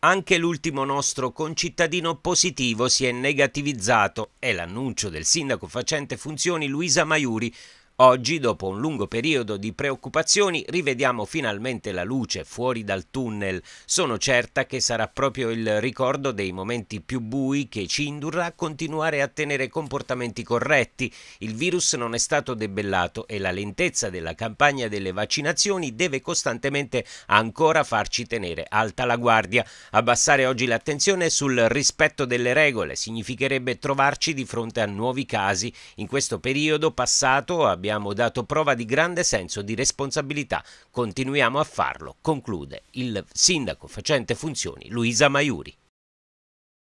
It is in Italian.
Anche l'ultimo nostro concittadino positivo si è negativizzato, è l'annuncio del sindaco facente funzioni Luisa Maiuri, Oggi, dopo un lungo periodo di preoccupazioni, rivediamo finalmente la luce fuori dal tunnel. Sono certa che sarà proprio il ricordo dei momenti più bui che ci indurrà a continuare a tenere comportamenti corretti. Il virus non è stato debellato e la lentezza della campagna delle vaccinazioni deve costantemente ancora farci tenere alta la guardia. Abbassare oggi l'attenzione sul rispetto delle regole significherebbe trovarci di fronte a nuovi casi. In questo periodo passato abbiamo abbiamo dato prova di grande senso di responsabilità. Continuiamo a farlo, conclude il sindaco facente funzioni Luisa Maiuri.